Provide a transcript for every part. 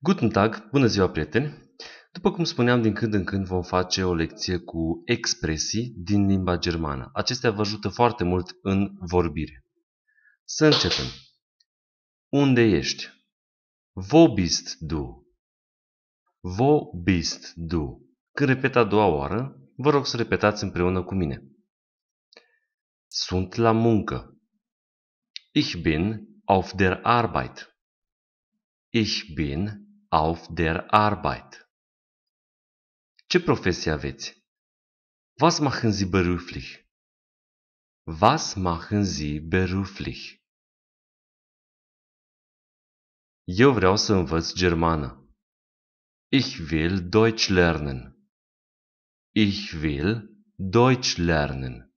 Guten Tag, bună ziua prieteni! După cum spuneam, din când în când vom face o lecție cu expresii din limba germană. Acestea vă ajută foarte mult în vorbire. Să începem. Unde ești? Wo bist du? Wo bist du? Când repet a doua oară, vă rog să repetați împreună cu mine. Sunt la muncă. Ich bin auf der Arbeit. Ich bin auf der Arbeit. Ce profesie aveți? Was machen Sie beruflich? Was machen Sie beruflich? Eu vreau să învăț germană. Ich will Deutsch lernen. Ich will Deutsch lernen.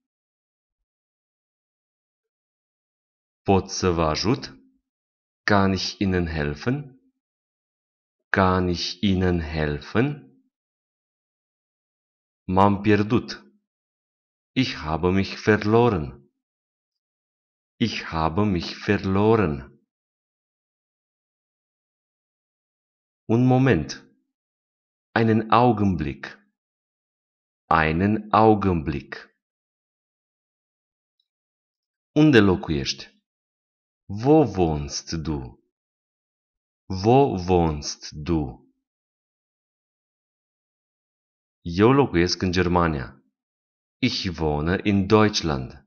Pot să vă ajut? Kann ich Ihnen helfen? Kann ich Ihnen helfen? m pierdut. Ich habe mich verloren. Ich habe mich verloren. Un Moment. Einen Augenblick. Einen Augenblick. Unde locuiești? Wo wohnst du? Wo wohnst du? Eu locuiesc în Germania. Ich wohne in Deutschland.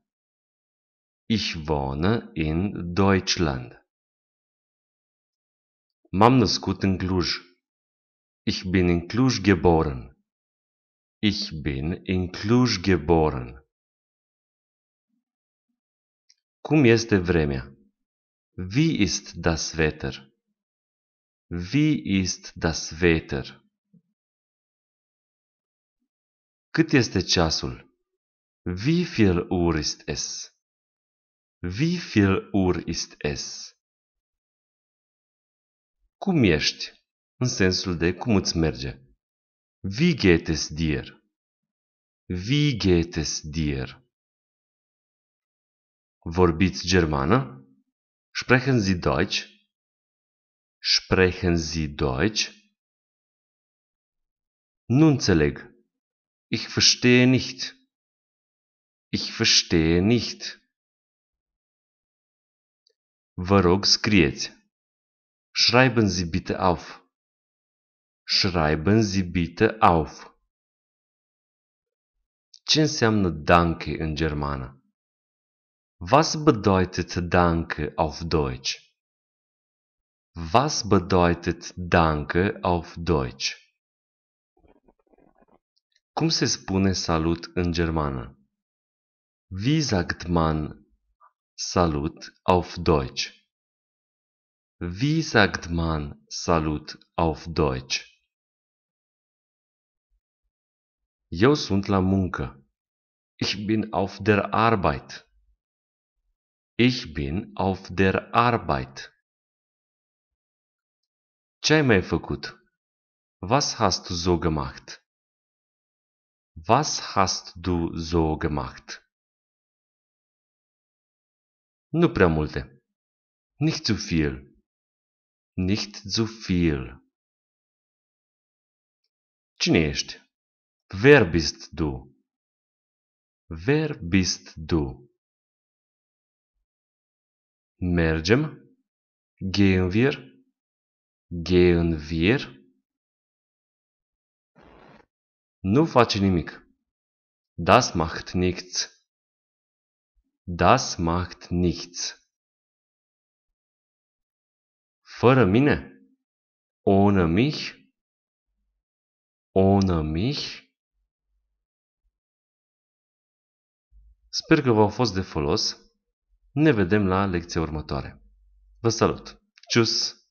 Ich wohne in Deutschland. M-am născut în Cluj. Ich bin in Cluj geboren. Ich bin in Cluj geboren. Cum este vremea? Wie ist das Wetter? Wie ist das Wetter? Cât este ceasul? Wie viel Uhr ist es? Wie viel Uhr ist es? Cum ești? În sensul de cum îți merge. Wie geht es dir? Wie geht es dir? Vorbiți germană? Sprechen Sie Deutsch? Sprechen Sie Deutsch? Nunzelig. Ich verstehe nicht. Ich verstehe nicht. Ворог skriet? Schreiben Sie bitte auf. Schreiben Sie bitte auf. Ce înseamnă danke în germană? Was bedeutet danke auf Deutsch? Was bedeutet Danke auf Deutsch? Cum se spune salut în germană? Wie sagt man salut auf Deutsch? Wie sagt man salut auf Deutsch? Eu sunt la muncă. Ich bin auf der Arbeit. Ich bin auf der Arbeit. Ce ai mai făcut? Was hast du so gemacht? Was hast du so gemacht? Nu prea multe. Nicht zu viel. Nicht zu viel. Cine ești? Wer bist du? Wer bist du? Mergem? Gehen wir? gehen wir. nu face nimic. Das macht nichts. Das macht nichts. Fără mine? Ohne mich? Ohne mich? Sper că v-au fost de folos. Ne vedem la lecția următoare. Vă salut! Tschüss!